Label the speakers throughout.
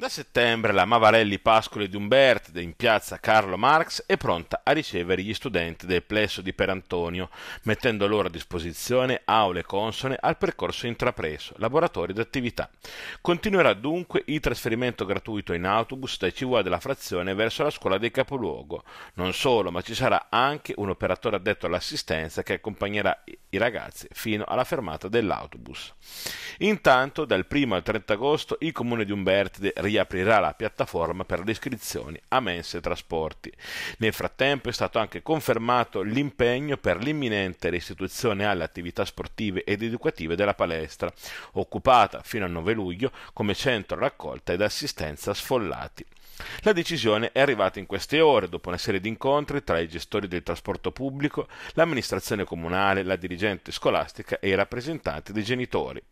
Speaker 1: Da settembre la Mavarelli Pascoli di Umbert in piazza Carlo Marx è pronta a ricevere gli studenti del plesso di Perantonio, mettendo loro a disposizione aule consone al percorso intrapreso, laboratori d'attività. Continuerà dunque il trasferimento gratuito in autobus dai CVA della frazione verso la scuola del capoluogo. Non solo, ma ci sarà anche un operatore addetto all'assistenza che accompagnerà i ragazzi fino alla fermata dell'autobus. Intanto, dal 1 al 30 agosto, il comune di Umbertide riaprirà la piattaforma per le iscrizioni a mense e trasporti. Nel frattempo è stato anche confermato l'impegno per l'imminente restituzione alle attività sportive ed educative della palestra, occupata fino al 9 luglio come centro raccolta ed assistenza sfollati. La decisione è arrivata in queste ore, dopo una serie di incontri tra i gestori del trasporto pubblico, l'amministrazione comunale, la dirigente scolastica e i rappresentanti dei genitori.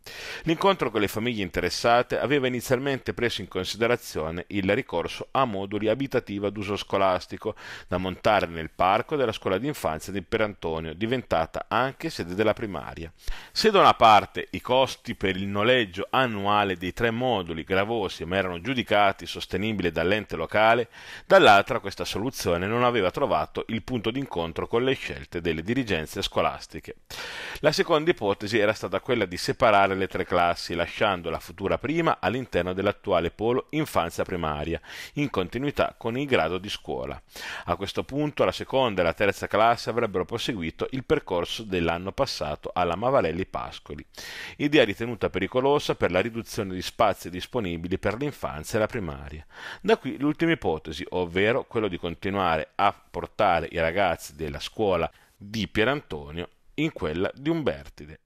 Speaker 1: L'incontro con le famiglie interessate aveva inizialmente preso in considerazione il ricorso a moduli abitativi ad uso scolastico, da montare nel parco della scuola d'infanzia di Perantonio, diventata anche sede della primaria. Se da una parte i costi per il noleggio annuale dei tre moduli gravosi ma erano giudicati sostenibili dall'ente l'ente locale, dall'altra questa soluzione non aveva trovato il punto d'incontro con le scelte delle dirigenze scolastiche. La seconda ipotesi era stata quella di separare le tre classi, lasciando la futura prima all'interno dell'attuale polo infanzia primaria, in continuità con il grado di scuola. A questo punto la seconda e la terza classe avrebbero proseguito il percorso dell'anno passato alla Mavarelli Pascoli, idea ritenuta pericolosa per la riduzione di spazi disponibili per l'infanzia e la primaria. Da qui l'ultima ipotesi, ovvero quello di continuare a portare i ragazzi della scuola di Pierantonio in quella di Umbertide.